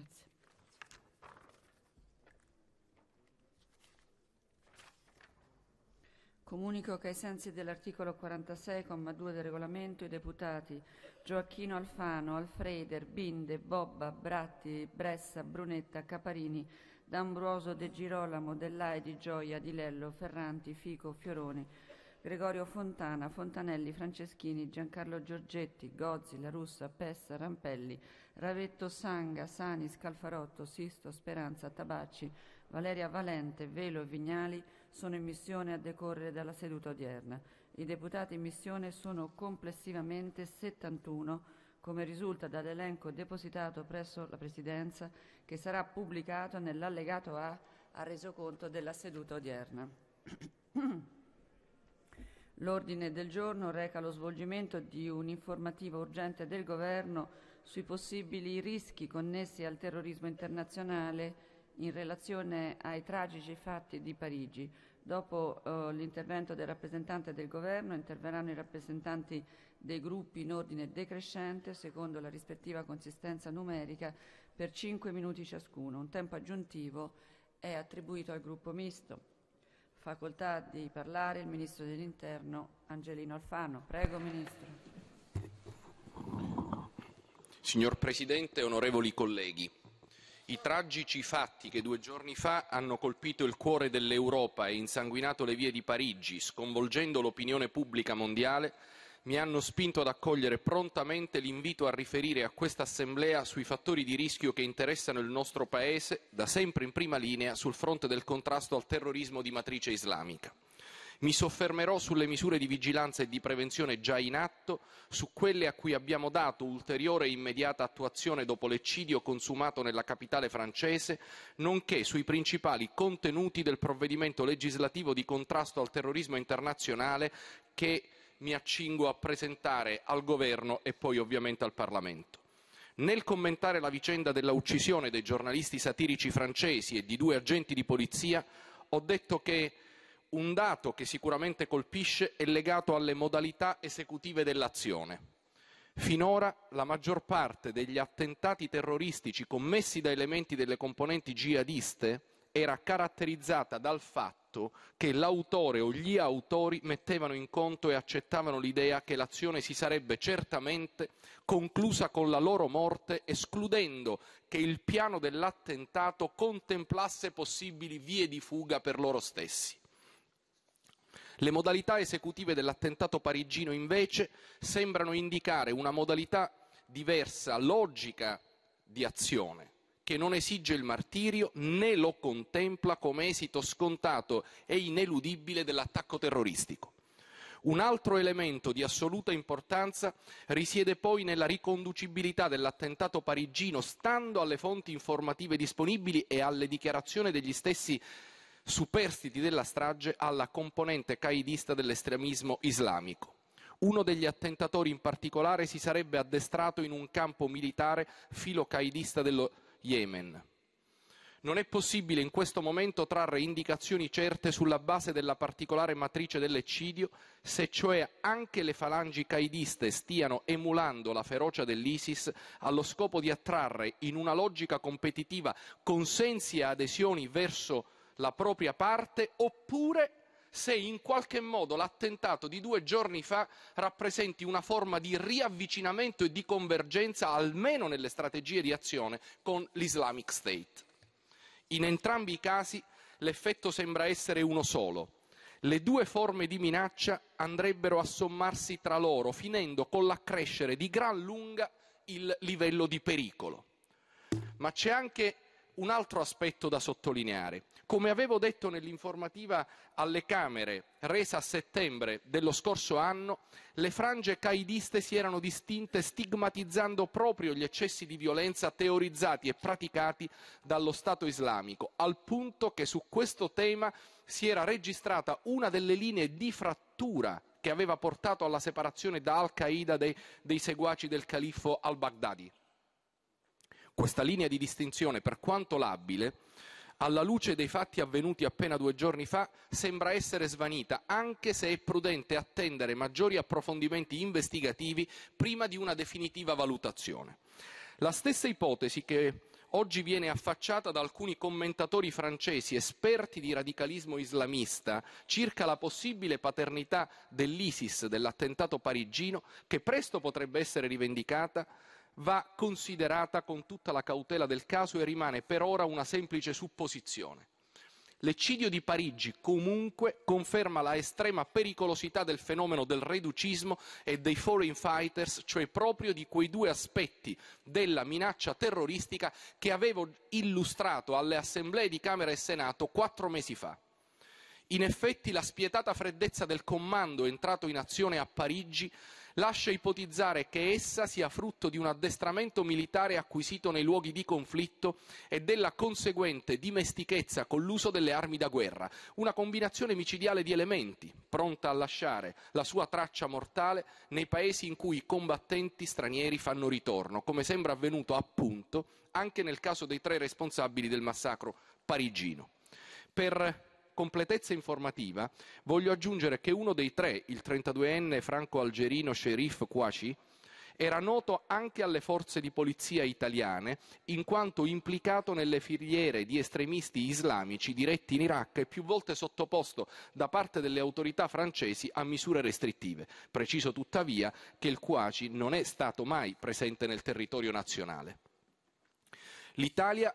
Grazie. Comunico che ai sensi dell'articolo 46,2 del regolamento, i deputati Gioacchino Alfano, Alfreder, Binde, Bobba, Bratti, Bressa, Brunetta, Caparini, D'Ambroso De Girolamo, Dellai, Di Gioia, Di Lello, Ferranti, Fico, Fioroni, Gregorio Fontana, Fontanelli, Franceschini, Giancarlo Giorgetti, Gozzi, La Russa, Pessa, Rampelli, Ravetto Sanga, Sani, Scalfarotto, Sisto, Speranza, Tabacci, Valeria Valente, Velo e Vignali sono in missione a decorrere dalla seduta odierna. I deputati in missione sono complessivamente 71 come risulta dall'elenco depositato presso la Presidenza che sarà pubblicato nell'allegato A al resoconto della seduta odierna. L'ordine del giorno reca lo svolgimento di un'informativa urgente del Governo sui possibili rischi connessi al terrorismo internazionale in relazione ai tragici fatti di Parigi. Dopo eh, l'intervento del rappresentante del Governo interverranno i rappresentanti dei gruppi in ordine decrescente secondo la rispettiva consistenza numerica per cinque minuti ciascuno. Un tempo aggiuntivo è attribuito al gruppo misto facoltà di parlare il Ministro dell'Interno Angelino Alfano. Prego Ministro. Signor Presidente, onorevoli colleghi, i tragici fatti che due giorni fa hanno colpito il cuore dell'Europa e insanguinato le vie di Parigi, sconvolgendo l'opinione pubblica mondiale, mi hanno spinto ad accogliere prontamente l'invito a riferire a questa Assemblea sui fattori di rischio che interessano il nostro Paese, da sempre in prima linea sul fronte del contrasto al terrorismo di matrice islamica. Mi soffermerò sulle misure di vigilanza e di prevenzione già in atto, su quelle a cui abbiamo dato ulteriore e immediata attuazione dopo l'eccidio consumato nella capitale francese, nonché sui principali contenuti del provvedimento legislativo di contrasto al terrorismo internazionale che mi accingo a presentare al Governo e poi ovviamente al Parlamento. Nel commentare la vicenda della uccisione dei giornalisti satirici francesi e di due agenti di polizia, ho detto che un dato che sicuramente colpisce è legato alle modalità esecutive dell'azione. Finora la maggior parte degli attentati terroristici commessi da elementi delle componenti jihadiste era caratterizzata dal fatto che l'autore o gli autori mettevano in conto e accettavano l'idea che l'azione si sarebbe certamente conclusa con la loro morte, escludendo che il piano dell'attentato contemplasse possibili vie di fuga per loro stessi. Le modalità esecutive dell'attentato parigino invece sembrano indicare una modalità diversa, logica di azione che non esige il martirio né lo contempla come esito scontato e ineludibile dell'attacco terroristico. Un altro elemento di assoluta importanza risiede poi nella riconducibilità dell'attentato parigino, stando alle fonti informative disponibili e alle dichiarazioni degli stessi superstiti della strage, alla componente caidista dell'estremismo islamico. Uno degli attentatori in particolare si sarebbe addestrato in un campo militare filocaidista dello Yemen. Non è possibile in questo momento trarre indicazioni certe sulla base della particolare matrice dell'eccidio, se cioè anche le falangi caidiste stiano emulando la ferocia dell'ISIS allo scopo di attrarre in una logica competitiva consensi e adesioni verso la propria parte, oppure se in qualche modo l'attentato di due giorni fa rappresenti una forma di riavvicinamento e di convergenza, almeno nelle strategie di azione, con l'Islamic State. In entrambi i casi l'effetto sembra essere uno solo. Le due forme di minaccia andrebbero a sommarsi tra loro, finendo con l'accrescere di gran lunga il livello di pericolo. Ma c'è anche un altro aspetto da sottolineare. Come avevo detto nell'informativa alle Camere, resa a settembre dello scorso anno, le frange caidiste si erano distinte stigmatizzando proprio gli eccessi di violenza teorizzati e praticati dallo Stato islamico, al punto che su questo tema si era registrata una delle linee di frattura che aveva portato alla separazione da Al-Qaeda dei, dei seguaci del califfo al-Baghdadi. Questa linea di distinzione, per quanto labile, alla luce dei fatti avvenuti appena due giorni fa, sembra essere svanita, anche se è prudente attendere maggiori approfondimenti investigativi prima di una definitiva valutazione. La stessa ipotesi che oggi viene affacciata da alcuni commentatori francesi esperti di radicalismo islamista circa la possibile paternità dell'ISIS, dell'attentato parigino, che presto potrebbe essere rivendicata, va considerata con tutta la cautela del caso e rimane per ora una semplice supposizione. L'eccidio di Parigi comunque conferma la estrema pericolosità del fenomeno del reducismo e dei foreign fighters, cioè proprio di quei due aspetti della minaccia terroristica che avevo illustrato alle assemblee di Camera e Senato quattro mesi fa. In effetti la spietata freddezza del comando entrato in azione a Parigi lascia ipotizzare che essa sia frutto di un addestramento militare acquisito nei luoghi di conflitto e della conseguente dimestichezza con l'uso delle armi da guerra, una combinazione micidiale di elementi, pronta a lasciare la sua traccia mortale nei paesi in cui i combattenti stranieri fanno ritorno, come sembra avvenuto appunto anche nel caso dei tre responsabili del massacro parigino. Per completezza informativa, voglio aggiungere che uno dei tre, il 32enne franco-algerino Sherif Kouachi, era noto anche alle forze di polizia italiane in quanto implicato nelle filiere di estremisti islamici diretti in Iraq e più volte sottoposto da parte delle autorità francesi a misure restrittive. Preciso tuttavia che il Kouachi non è stato mai presente nel territorio nazionale. L'Italia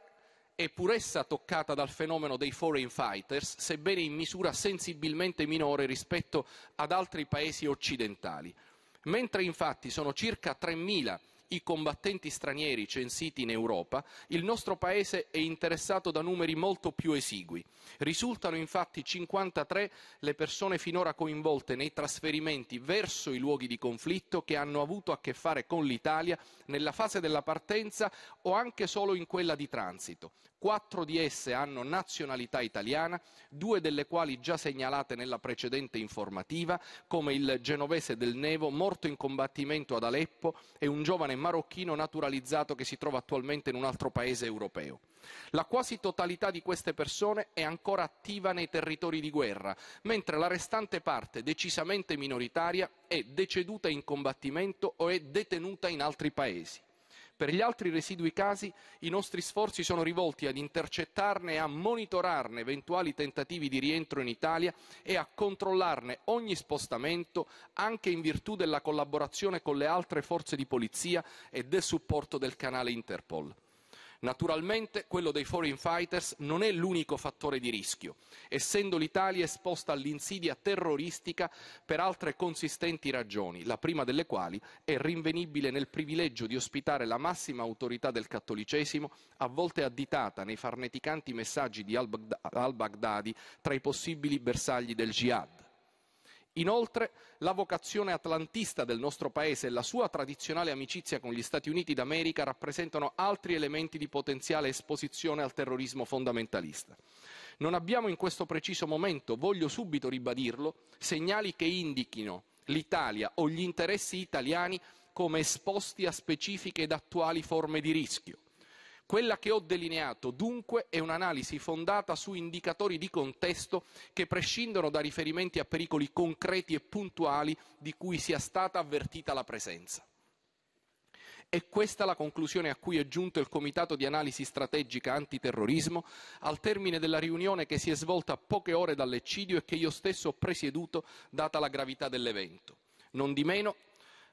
è pur essa toccata dal fenomeno dei foreign fighters, sebbene in misura sensibilmente minore rispetto ad altri paesi occidentali. Mentre infatti sono circa 3.000 i combattenti stranieri censiti in Europa, il nostro Paese è interessato da numeri molto più esigui. Risultano infatti 53 le persone finora coinvolte nei trasferimenti verso i luoghi di conflitto che hanno avuto a che fare con l'Italia nella fase della partenza o anche solo in quella di transito quattro di esse hanno nazionalità italiana, due delle quali già segnalate nella precedente informativa, come il genovese del Nevo morto in combattimento ad Aleppo e un giovane marocchino naturalizzato che si trova attualmente in un altro paese europeo. La quasi totalità di queste persone è ancora attiva nei territori di guerra, mentre la restante parte, decisamente minoritaria, è deceduta in combattimento o è detenuta in altri paesi. Per gli altri residui casi i nostri sforzi sono rivolti ad intercettarne e a monitorarne eventuali tentativi di rientro in Italia e a controllarne ogni spostamento anche in virtù della collaborazione con le altre forze di polizia e del supporto del canale Interpol. Naturalmente quello dei foreign fighters non è l'unico fattore di rischio, essendo l'Italia esposta all'insidia terroristica per altre consistenti ragioni, la prima delle quali è rinvenibile nel privilegio di ospitare la massima autorità del cattolicesimo, a volte additata nei farneticanti messaggi di al-Baghdadi tra i possibili bersagli del jihad. Inoltre, la vocazione atlantista del nostro Paese e la sua tradizionale amicizia con gli Stati Uniti d'America rappresentano altri elementi di potenziale esposizione al terrorismo fondamentalista. Non abbiamo in questo preciso momento, voglio subito ribadirlo, segnali che indichino l'Italia o gli interessi italiani come esposti a specifiche ed attuali forme di rischio. Quella che ho delineato, dunque, è un'analisi fondata su indicatori di contesto che prescindono da riferimenti a pericoli concreti e puntuali di cui sia stata avvertita la presenza. È questa la conclusione a cui è giunto il Comitato di Analisi Strategica Antiterrorismo al termine della riunione che si è svolta a poche ore dall'eccidio e che io stesso ho presieduto, data la gravità dell'evento. Non di meno,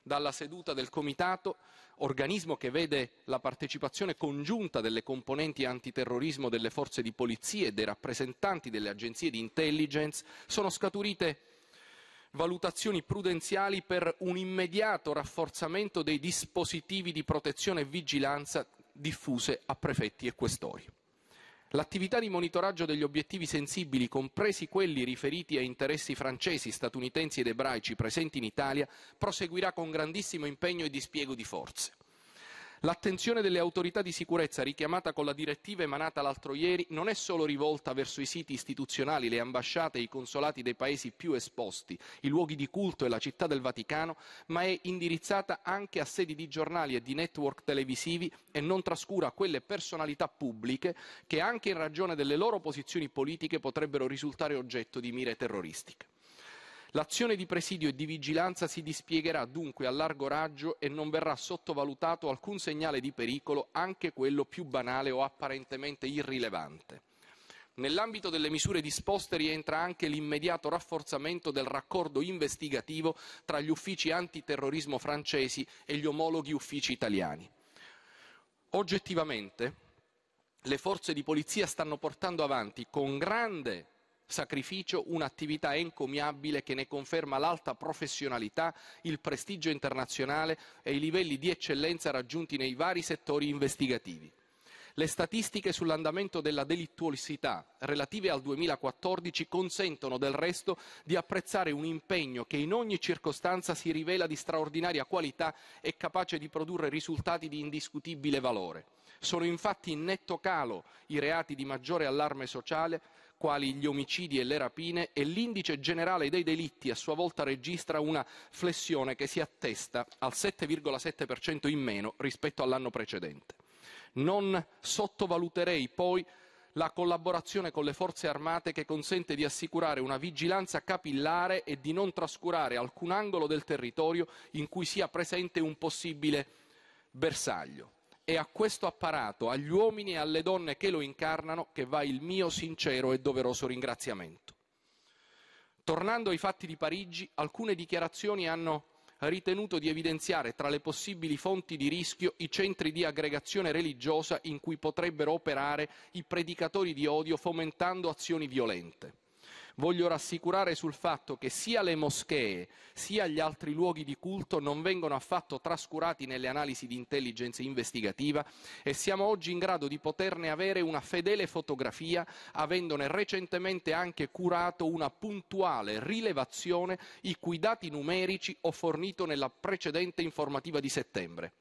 dalla seduta del Comitato, organismo che vede la partecipazione congiunta delle componenti antiterrorismo delle forze di polizia e dei rappresentanti delle agenzie di intelligence, sono scaturite valutazioni prudenziali per un immediato rafforzamento dei dispositivi di protezione e vigilanza diffuse a prefetti e questori. L'attività di monitoraggio degli obiettivi sensibili, compresi quelli riferiti a interessi francesi, statunitensi ed ebraici presenti in Italia, proseguirà con grandissimo impegno e dispiego di forze. L'attenzione delle autorità di sicurezza richiamata con la direttiva emanata l'altro ieri non è solo rivolta verso i siti istituzionali, le ambasciate e i consolati dei paesi più esposti, i luoghi di culto e la città del Vaticano, ma è indirizzata anche a sedi di giornali e di network televisivi e non trascura quelle personalità pubbliche che anche in ragione delle loro posizioni politiche potrebbero risultare oggetto di mire terroristiche. L'azione di presidio e di vigilanza si dispiegherà dunque a largo raggio e non verrà sottovalutato alcun segnale di pericolo, anche quello più banale o apparentemente irrilevante. Nell'ambito delle misure disposte rientra anche l'immediato rafforzamento del raccordo investigativo tra gli uffici antiterrorismo francesi e gli omologhi uffici italiani. Oggettivamente le forze di polizia stanno portando avanti con grande sacrificio, un'attività encomiabile che ne conferma l'alta professionalità, il prestigio internazionale e i livelli di eccellenza raggiunti nei vari settori investigativi. Le statistiche sull'andamento della delittuosità relative al 2014 consentono del resto di apprezzare un impegno che in ogni circostanza si rivela di straordinaria qualità e capace di produrre risultati di indiscutibile valore. Sono infatti in netto calo i reati di maggiore allarme sociale quali gli omicidi e le rapine, e l'indice generale dei delitti a sua volta registra una flessione che si attesta al 7,7% in meno rispetto all'anno precedente. Non sottovaluterei poi la collaborazione con le forze armate che consente di assicurare una vigilanza capillare e di non trascurare alcun angolo del territorio in cui sia presente un possibile bersaglio. È a questo apparato, agli uomini e alle donne che lo incarnano, che va il mio sincero e doveroso ringraziamento. Tornando ai fatti di Parigi, alcune dichiarazioni hanno ritenuto di evidenziare tra le possibili fonti di rischio i centri di aggregazione religiosa in cui potrebbero operare i predicatori di odio fomentando azioni violente. Voglio rassicurare sul fatto che sia le moschee sia gli altri luoghi di culto non vengono affatto trascurati nelle analisi di intelligenza investigativa e siamo oggi in grado di poterne avere una fedele fotografia, avendone recentemente anche curato una puntuale rilevazione i cui dati numerici ho fornito nella precedente informativa di settembre.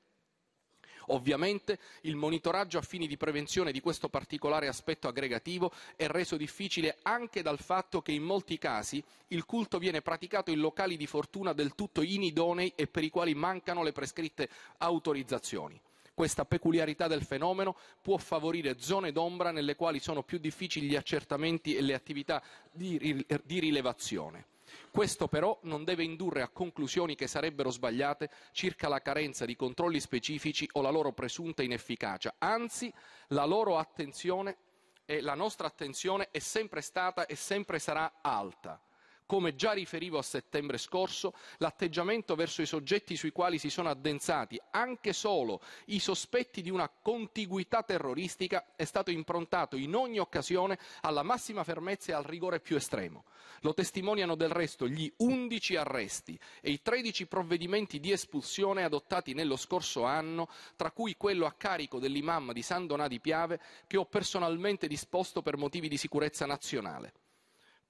Ovviamente il monitoraggio a fini di prevenzione di questo particolare aspetto aggregativo è reso difficile anche dal fatto che in molti casi il culto viene praticato in locali di fortuna del tutto inidonei e per i quali mancano le prescritte autorizzazioni. Questa peculiarità del fenomeno può favorire zone d'ombra nelle quali sono più difficili gli accertamenti e le attività di, rilevazione. Questo però non deve indurre a conclusioni che sarebbero sbagliate circa la carenza di controlli specifici o la loro presunta inefficacia, anzi la loro attenzione e la nostra attenzione è sempre stata e sempre sarà alta. Come già riferivo a settembre scorso, l'atteggiamento verso i soggetti sui quali si sono addensati anche solo i sospetti di una contiguità terroristica è stato improntato in ogni occasione alla massima fermezza e al rigore più estremo. Lo testimoniano del resto gli 11 arresti e i 13 provvedimenti di espulsione adottati nello scorso anno, tra cui quello a carico dell'imam di San Donà di Piave che ho personalmente disposto per motivi di sicurezza nazionale.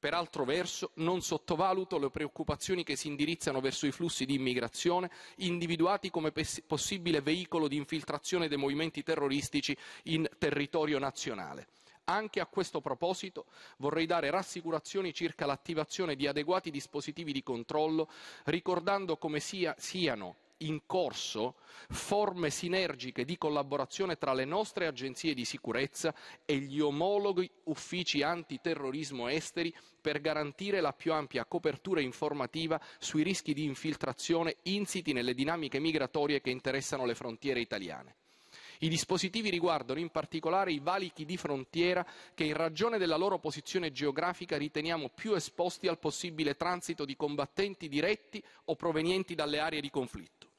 Per altro verso, non sottovaluto le preoccupazioni che si indirizzano verso i flussi di immigrazione, individuati come possibile veicolo di infiltrazione dei movimenti terroristici in territorio nazionale. Anche a questo proposito vorrei dare rassicurazioni circa l'attivazione di adeguati dispositivi di controllo, ricordando come sia, siano in corso forme sinergiche di collaborazione tra le nostre agenzie di sicurezza e gli omologhi uffici antiterrorismo esteri per garantire la più ampia copertura informativa sui rischi di infiltrazione insiti nelle dinamiche migratorie che interessano le frontiere italiane. I dispositivi riguardano in particolare i valichi di frontiera che in ragione della loro posizione geografica riteniamo più esposti al possibile transito di combattenti diretti o provenienti dalle aree di conflitto.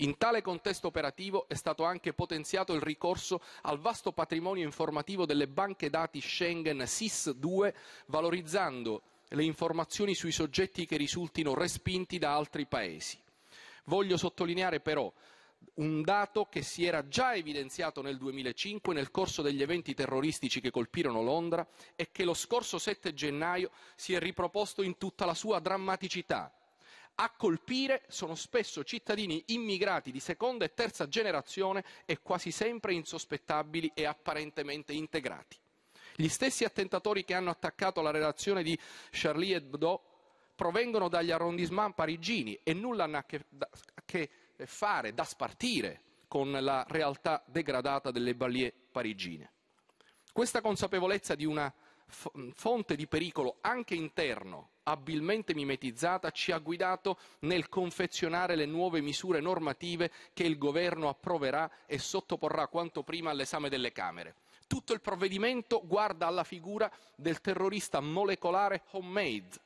In tale contesto operativo è stato anche potenziato il ricorso al vasto patrimonio informativo delle banche dati Schengen SIS-2, valorizzando le informazioni sui soggetti che risultino respinti da altri paesi. Voglio sottolineare però un dato che si era già evidenziato nel 2005 nel corso degli eventi terroristici che colpirono Londra e che lo scorso 7 gennaio si è riproposto in tutta la sua drammaticità a colpire sono spesso cittadini immigrati di seconda e terza generazione e quasi sempre insospettabili e apparentemente integrati. Gli stessi attentatori che hanno attaccato la relazione di Charlie Hebdo provengono dagli arrondissement parigini e nulla hanno a che, da, a che fare, da spartire con la realtà degradata delle balie parigine. Questa consapevolezza di una fonte di pericolo anche interno, abilmente mimetizzata, ci ha guidato nel confezionare le nuove misure normative che il governo approverà e sottoporrà quanto prima all'esame delle Camere. Tutto il provvedimento guarda alla figura del terrorista molecolare homemade,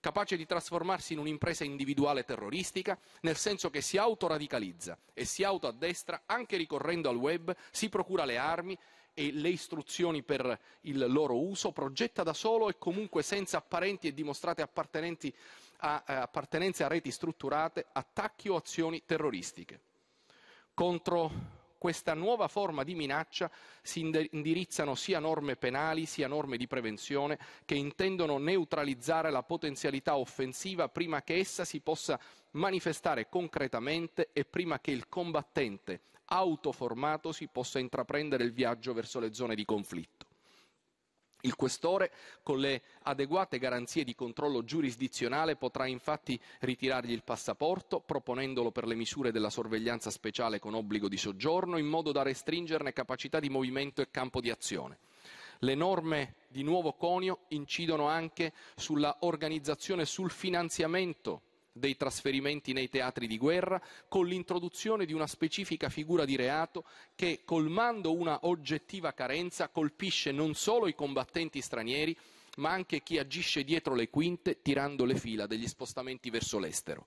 capace di trasformarsi in un'impresa individuale terroristica, nel senso che si autoradicalizza e si autoaddestra anche ricorrendo al web, si procura le armi e le istruzioni per il loro uso, progetta da solo e comunque senza apparenti e dimostrate a, eh, appartenenze a reti strutturate attacchi o azioni terroristiche. Contro questa nuova forma di minaccia si indirizzano sia norme penali sia norme di prevenzione che intendono neutralizzare la potenzialità offensiva prima che essa si possa manifestare concretamente e prima che il combattente autoformatosi, possa intraprendere il viaggio verso le zone di conflitto. Il questore, con le adeguate garanzie di controllo giurisdizionale, potrà infatti ritirargli il passaporto, proponendolo per le misure della sorveglianza speciale con obbligo di soggiorno, in modo da restringerne capacità di movimento e campo di azione. Le norme di nuovo conio incidono anche sulla organizzazione e sul finanziamento dei trasferimenti nei teatri di guerra, con l'introduzione di una specifica figura di reato che, colmando una oggettiva carenza, colpisce non solo i combattenti stranieri, ma anche chi agisce dietro le quinte tirando le fila degli spostamenti verso l'estero.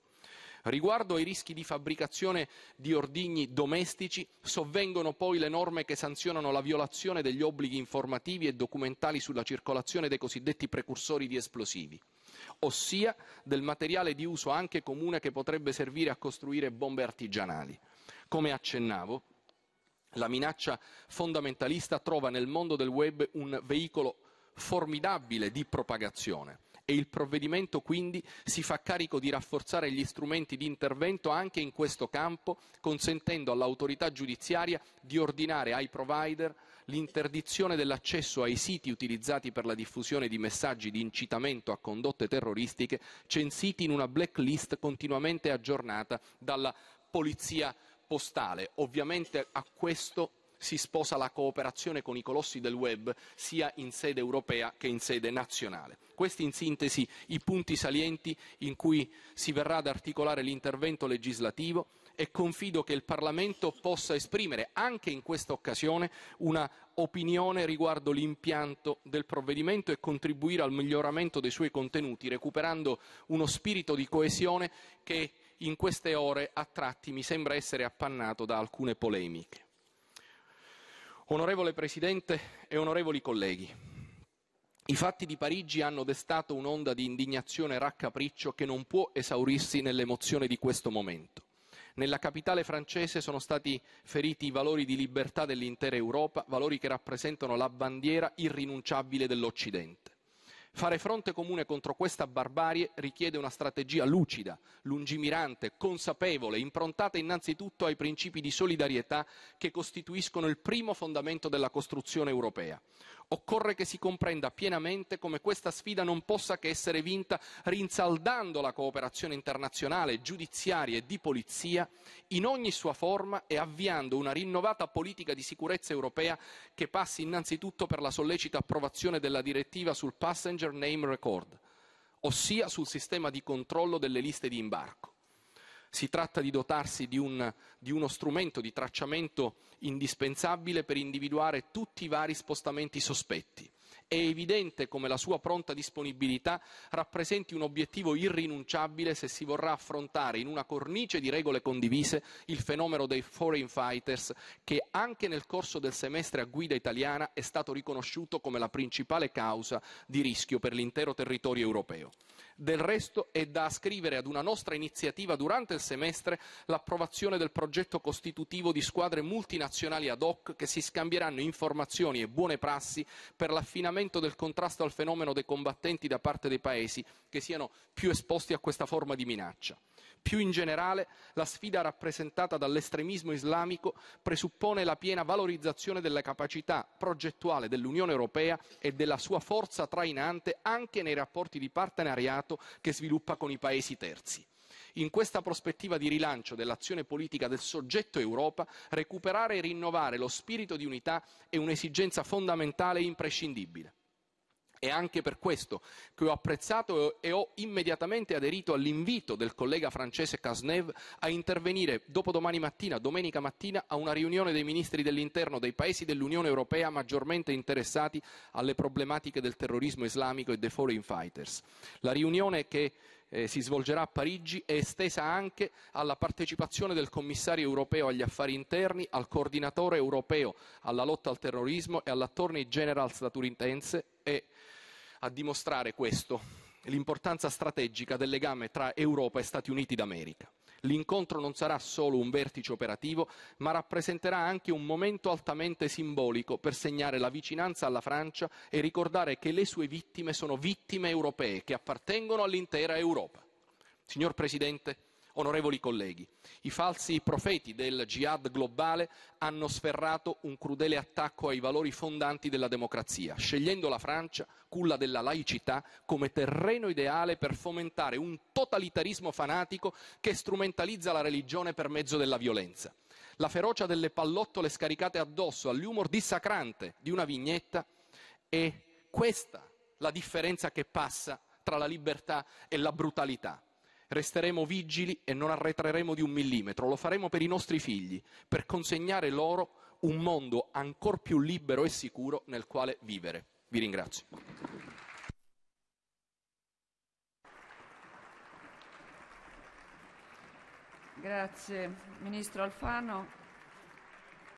Riguardo ai rischi di fabbricazione di ordigni domestici, sovvengono poi le norme che sanzionano la violazione degli obblighi informativi e documentali sulla circolazione dei cosiddetti precursori di esplosivi ossia del materiale di uso anche comune che potrebbe servire a costruire bombe artigianali. Come accennavo, la minaccia fondamentalista trova nel mondo del web un veicolo formidabile di propagazione e il provvedimento quindi si fa carico di rafforzare gli strumenti di intervento anche in questo campo, consentendo all'autorità giudiziaria di ordinare ai provider l'interdizione dell'accesso ai siti utilizzati per la diffusione di messaggi di incitamento a condotte terroristiche censiti in una blacklist continuamente aggiornata dalla polizia postale. Ovviamente a questo si sposa la cooperazione con i colossi del web sia in sede europea che in sede nazionale. Questi in sintesi i punti salienti in cui si verrà ad articolare l'intervento legislativo e confido che il Parlamento possa esprimere anche in questa occasione una opinione riguardo l'impianto del provvedimento e contribuire al miglioramento dei suoi contenuti, recuperando uno spirito di coesione che in queste ore a tratti mi sembra essere appannato da alcune polemiche. Onorevole Presidente e onorevoli colleghi, i fatti di Parigi hanno destato un'onda di indignazione e raccapriccio che non può esaurirsi nell'emozione di questo momento. Nella capitale francese sono stati feriti i valori di libertà dell'intera Europa, valori che rappresentano la bandiera irrinunciabile dell'Occidente. Fare fronte comune contro questa barbarie richiede una strategia lucida, lungimirante, consapevole, improntata innanzitutto ai principi di solidarietà che costituiscono il primo fondamento della costruzione europea. Occorre che si comprenda pienamente come questa sfida non possa che essere vinta rinsaldando la cooperazione internazionale, giudiziaria e di polizia in ogni sua forma e avviando una rinnovata politica di sicurezza europea che passi innanzitutto per la sollecita approvazione della direttiva sul Passenger Name Record, ossia sul sistema di controllo delle liste di imbarco. Si tratta di dotarsi di, un, di, uno strumento di tracciamento indispensabile per individuare tutti i vari spostamenti sospetti. È evidente come la sua pronta disponibilità rappresenti un obiettivo irrinunciabile se si vorrà affrontare in una cornice di regole condivise il fenomeno dei foreign fighters che anche nel corso del semestre a guida italiana è stato riconosciuto come la principale causa di rischio per l'intero territorio europeo. Del resto è da ascrivere ad una nostra iniziativa durante il semestre l'approvazione del progetto costitutivo di squadre multinazionali ad hoc che si scambieranno informazioni e buone prassi per l'affinamento del contrasto al fenomeno dei combattenti da parte dei paesi che siano più esposti a questa forma di minaccia. Più in generale, la sfida rappresentata dall'estremismo islamico presuppone la piena valorizzazione della capacità progettuale dell'Unione Europea e della sua forza trainante anche nei rapporti di partenariato che sviluppa con i paesi terzi. In questa prospettiva di rilancio dell'azione politica del soggetto Europa, recuperare e rinnovare lo spirito di unità è un'esigenza fondamentale e imprescindibile. È anche per questo che ho apprezzato e ho immediatamente aderito all'invito del collega francese Casnev a intervenire dopodomani mattina, domenica mattina, a una riunione dei ministri dell'interno dei paesi dell'Unione Europea maggiormente interessati alle problematiche del terrorismo islamico e dei foreign fighters. La riunione che eh, si svolgerà a Parigi è estesa anche alla partecipazione del commissario europeo agli affari interni, al coordinatore europeo alla lotta al terrorismo e all'attorney general statunitense e a dimostrare questo l'importanza strategica del legame tra Europa e Stati Uniti d'America. L'incontro non sarà solo un vertice operativo, ma rappresenterà anche un momento altamente simbolico per segnare la vicinanza alla Francia e ricordare che le sue vittime sono vittime europee che appartengono all'intera Europa. Signor Presidente, Onorevoli colleghi, i falsi profeti del jihad globale hanno sferrato un crudele attacco ai valori fondanti della democrazia, scegliendo la Francia, culla della laicità, come terreno ideale per fomentare un totalitarismo fanatico che strumentalizza la religione per mezzo della violenza. La ferocia delle pallottole scaricate addosso all'humor dissacrante di una vignetta è questa la differenza che passa tra la libertà e la brutalità. Resteremo vigili e non arretreremo di un millimetro, lo faremo per i nostri figli, per consegnare loro un mondo ancor più libero e sicuro nel quale vivere. Vi ringrazio. Grazie Ministro Alfano.